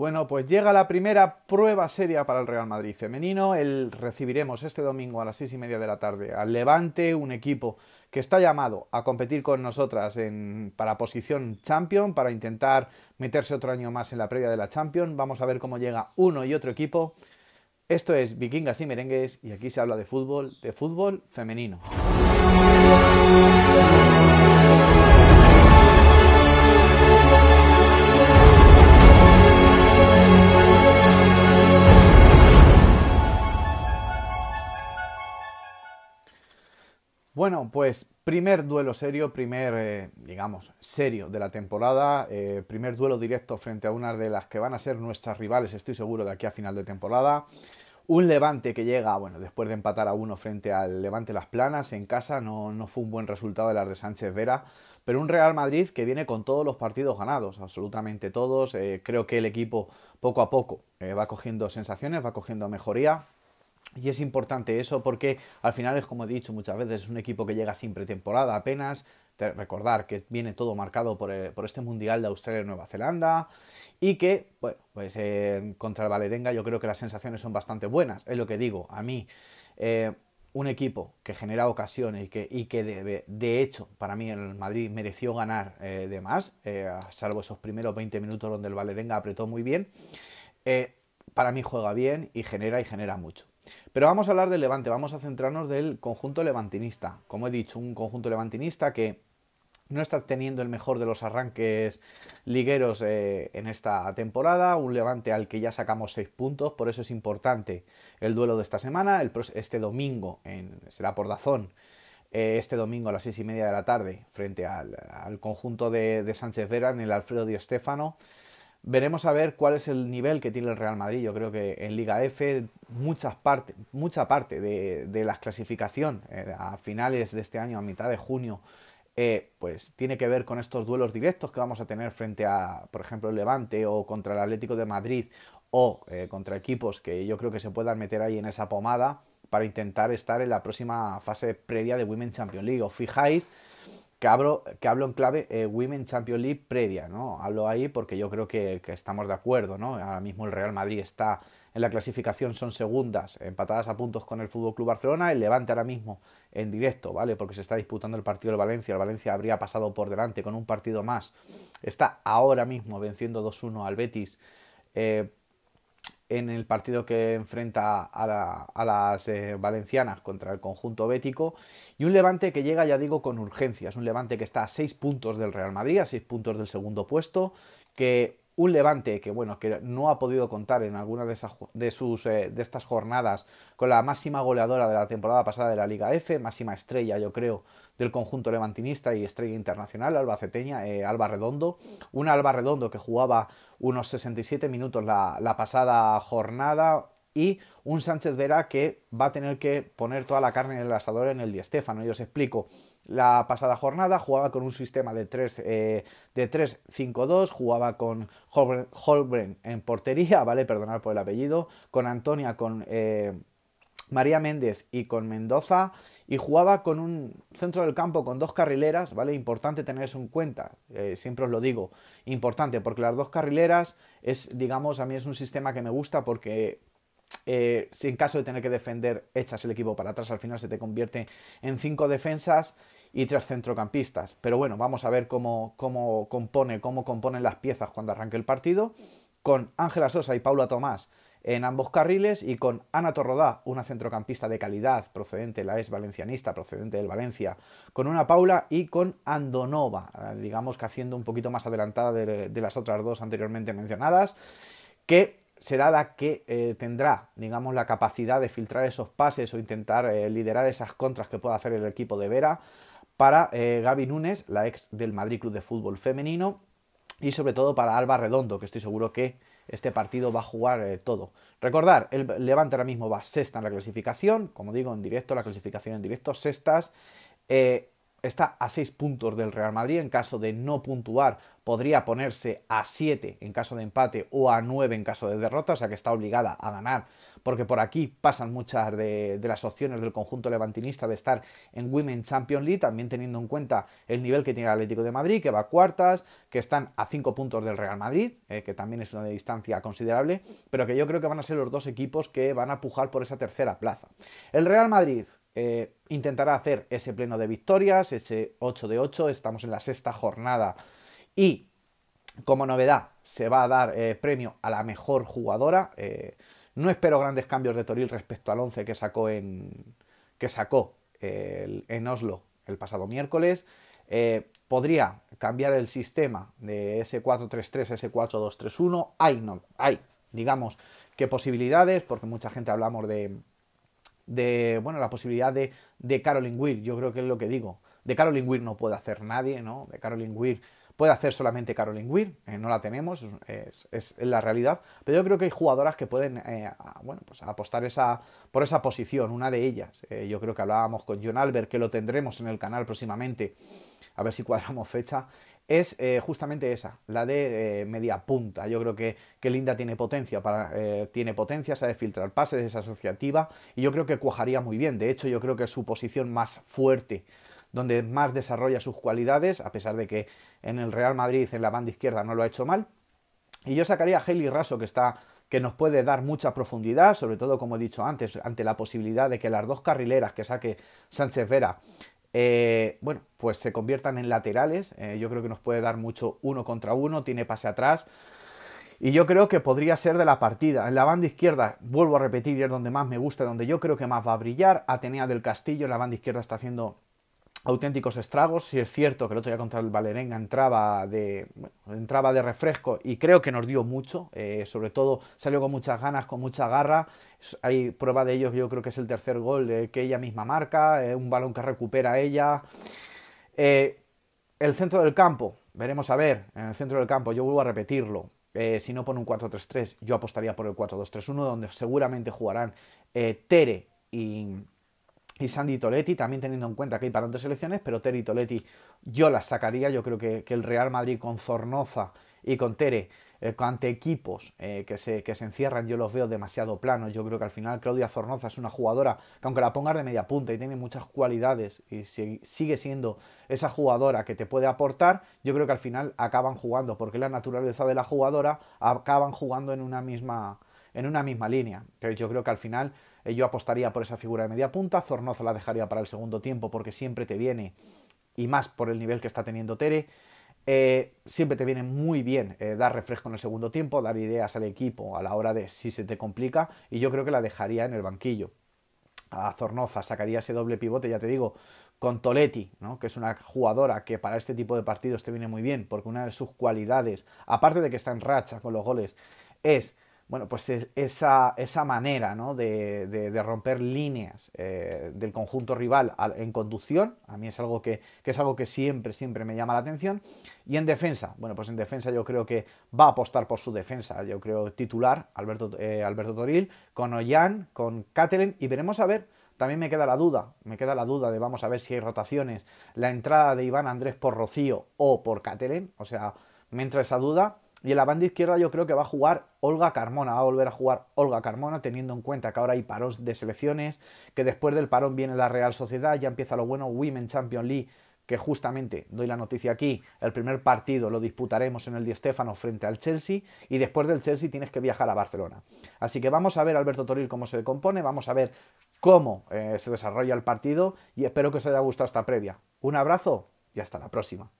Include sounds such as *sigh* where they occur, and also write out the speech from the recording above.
Bueno, pues llega la primera prueba seria para el Real Madrid femenino. El recibiremos este domingo a las seis y media de la tarde al Levante, un equipo que está llamado a competir con nosotras para posición champion, para intentar meterse otro año más en la previa de la champion. Vamos a ver cómo llega uno y otro equipo. Esto es Vikingas y Merengues y aquí se habla de fútbol, de fútbol femenino. Bueno, pues primer duelo serio, primer, eh, digamos, serio de la temporada, eh, primer duelo directo frente a una de las que van a ser nuestras rivales, estoy seguro, de aquí a final de temporada. Un Levante que llega, bueno, después de empatar a uno frente al Levante Las Planas en casa, no, fue un buen resultado de las de Sánchez Vera, pero un Real Madrid que viene con todos los partidos ganados, absolutamente todos. Eh, creo que el equipo poco a poco va cogiendo sensaciones, va cogiendo mejoría. Y es importante eso porque al final es como he dicho muchas veces, es un equipo que llega sin pretemporada apenas. recordar que viene todo marcado eh, por, este Mundial de Australia y Nueva Zelanda y que, bueno, pues eh, contra el Valerenga yo creo que las sensaciones son bastante buenas. Es lo que digo, a mí eh, un equipo que genera ocasiones y que, y que de, hecho para mí el Madrid mereció ganar de más, salvo esos primeros 20 minutos donde el Valerenga apretó muy bien para mí juega bien y genera y genera mucho. Pero vamos a hablar del Levante, vamos a centrarnos del conjunto levantinista. Como he dicho, un conjunto levantinista que no está teniendo el mejor de los arranques ligueros eh, en esta temporada, un levante al que ya sacamos 6 puntos, por eso es importante el duelo de esta semana, este domingo, será por Dazón, eh, este domingo a las 6 y media de la tarde, frente al, conjunto de, Sánchez Vera en el Alfredo Di Stéfano, Veremos a ver cuál es el nivel que tiene el Real Madrid. Yo creo que en Liga F muchas parte, mucha parte de, de la clasificación eh, a finales de este año, a mitad de junio, eh, pues tiene que ver con estos duelos directos que vamos a tener frente a, por ejemplo, el Levante o contra el Atlético de Madrid o eh, contra equipos que yo creo que se puedan meter ahí en esa pomada para intentar estar en la próxima fase previa de Women's Champions League. Os fijáis que hablo, que hablo en clave eh, Women Champions League previa, ¿no? Hablo ahí porque yo creo que, estamos de acuerdo, ¿no? Ahora mismo el Real Madrid está en la clasificación, son segundas, empatadas a puntos con el FC Club Barcelona, el Levante ahora mismo en directo, ¿vale? Porque se está disputando el partido del Valencia, el Valencia habría pasado por delante con un partido más, está ahora mismo venciendo 2-1 al Betis. Eh, en el partido que enfrenta a, las eh, valencianas contra el conjunto bético y un levante que llega, ya digo, con urgencias, un levante que está a seis puntos del Real Madrid, a seis puntos del segundo puesto, que un Levante que, bueno, que no ha podido contar en alguna de, sus, eh, de estas jornadas con la máxima goleadora de la temporada pasada de la Liga F, máxima estrella, yo creo, del conjunto levantinista y estrella internacional, albaceteña, Ceteña, eh, Alba Redondo. Un Alba Redondo que jugaba unos 67 minutos la, la pasada jornada, y un Sánchez Vera que va a tener que poner toda la carne en el asador en el Di Y os explico. La pasada jornada jugaba con un sistema de 3-5-2, eh, jugaba con Holbren, en portería, *laughs* ¿vale? Perdonad por el apellido, con Antonia, con eh, María Méndez y con Mendoza y jugaba con un centro del campo con dos carrileras, ¿vale? Importante tener eso en cuenta, eh, siempre os lo digo, importante, porque las dos carrileras es, digamos, a mí es un sistema que me gusta porque eh, si en caso de tener que defender, echas el equipo para atrás, al final se te convierte en cinco defensas y tres centrocampistas. Pero bueno, vamos a ver cómo, cómo compone, cómo componen las piezas cuando arranque el partido, con Ángela Sosa y Paula Tomás en ambos carriles y con Ana Torrodá, una centrocampista de calidad procedente, la es valencianista, procedente del Valencia, con una Paula y con Andonova, eh, digamos que haciendo un poquito más adelantada de, de las otras dos anteriormente mencionadas, que será la que eh, tendrá, digamos, la capacidad de filtrar esos pases o intentar eh, liderar esas contras que pueda hacer el equipo de Vera para eh, Gaby Núñez, la ex del Madrid Club de Fútbol Femenino, y sobre todo para Alba Redondo, que estoy seguro que este partido va a jugar todo. Recordar, el Levante ahora mismo va sexta en la clasificación, como digo, en directo, la clasificación en directo, sextas. está a seis puntos del Real Madrid en caso de no puntuar podría ponerse a 7 en caso de empate o a 9 en caso de derrota, o sea que está obligada a ganar, porque por aquí pasan muchas de, las opciones del conjunto levantinista de estar en Women Champions League, también teniendo en cuenta el nivel que tiene el Atlético de Madrid, que va a cuartas, que están a 5 puntos del Real Madrid, eh, que también es una distancia considerable, pero que yo creo que van a ser los dos equipos que van a pujar por esa tercera plaza. El Real Madrid, eh, intentará hacer ese pleno de victorias, ese 8 de 8, estamos en la sexta jornada y como novedad, se va a dar eh, premio a la mejor jugadora. Eh, no espero grandes cambios de Toril respecto al 11 que sacó en, que sacó, eh, en Oslo el pasado miércoles. podría cambiar el sistema de S433 a S4231. Hay, no, hay, digamos, que posibilidades, porque mucha gente hablamos de, de bueno, la posibilidad de, de Caroline Yo creo que es lo que digo. De Caroline Weir no puede hacer nadie, ¿no? De Caroline Weir Puede hacer solamente Caroline Weir, eh, no la tenemos, es, la realidad, pero yo creo que hay jugadoras que pueden eh, bueno, pues apostar esa, por esa posición, una de ellas. Eh, yo creo que hablábamos con John Albert, que lo tendremos en el canal próximamente, a ver si cuadramos fecha, es justamente esa, la de media punta. Yo creo que, que Linda tiene potencia, para, tiene potencia, sabe filtrar pases, es asociativa y yo creo que cuajaría muy bien. De hecho, yo creo que es su posición más fuerte donde más desarrolla sus cualidades, a pesar de que en el Real Madrid, en la banda izquierda, no lo ha hecho mal. Y yo sacaría a Haley Raso, que está que nos puede dar mucha profundidad, sobre todo, como he dicho antes, ante la posibilidad de que las dos carrileras que saque Sánchez Vera, eh, bueno, pues se conviertan en laterales. Eh, yo creo que nos puede dar mucho uno contra uno, tiene pase atrás. Y yo creo que podría ser de la partida. En la banda izquierda, vuelvo a repetir, es donde más me gusta, donde yo creo que más va a brillar. Atenea del Castillo en la banda izquierda está haciendo auténticos estragos. Si es cierto que el otro día contra el Valerenga entraba de, entraba de refresco y creo que nos dio mucho, eh, sobre todo salió con muchas ganas, con mucha garra. Hay prueba de ello, yo creo que es el tercer gol que ella misma marca, eh, un balón que recupera ella. Eh, el centro del campo, veremos a ver, en el centro del campo, yo vuelvo a repetirlo. si no pone un 4-3-3, yo apostaría por el 4-2-3-1, donde seguramente jugarán Tere y, y Sandy Toletti, también teniendo en cuenta que hay parón de selecciones, pero Terry Toletti yo las sacaría. Yo creo que, el Real Madrid con Zornoza y con Tere, eh, ante equipos eh, que, se, que se encierran, yo los veo demasiado planos. Yo creo que al final Claudia Zornoza es una jugadora que, aunque la pongas de media punta y tiene muchas cualidades y sigue siendo esa jugadora que te puede aportar, yo creo que al final acaban jugando, porque la naturaleza de la jugadora acaban jugando en una misma en una misma línea. Entonces yo creo que al final eh, yo apostaría por esa figura de media punta, Zornoza la dejaría para el segundo tiempo porque siempre te viene, y más por el nivel que está teniendo Tere, eh, siempre te viene muy bien eh, dar refresco en el segundo tiempo, dar ideas al equipo a la hora de si se te complica, y yo creo que la dejaría en el banquillo. A Zornoza sacaría ese doble pivote, ya te digo, con Toletti, ¿no? que es una jugadora que para este tipo de partidos te viene muy bien, porque una de sus cualidades, aparte de que está en racha con los goles, es bueno, pues esa, esa manera ¿no? de, de, romper líneas eh, del conjunto rival en conducción, a mí es algo que, es algo que siempre, siempre me llama la atención. Y en defensa, bueno, pues en defensa yo creo que va a apostar por su defensa, yo creo titular, Alberto, eh, Alberto Toril, con Ollán, con Catelyn y veremos a ver, también me queda la duda, me queda la duda de vamos a ver si hay rotaciones, la entrada de Iván Andrés por Rocío o por Catelyn. o sea, me entra esa duda y en la banda izquierda yo creo que va a jugar Olga Carmona, va a volver a jugar Olga Carmona, teniendo en cuenta que ahora hay paros de selecciones, que después del parón viene la Real Sociedad, ya empieza lo bueno, Women Champion League, que justamente, doy la noticia aquí, el primer partido lo disputaremos en el Di Stéfano frente al Chelsea, y después del Chelsea tienes que viajar a Barcelona. Así que vamos a ver Alberto Toril cómo se le compone, vamos a ver cómo eh, se desarrolla el partido, y espero que os haya gustado esta previa. Un abrazo y hasta la próxima.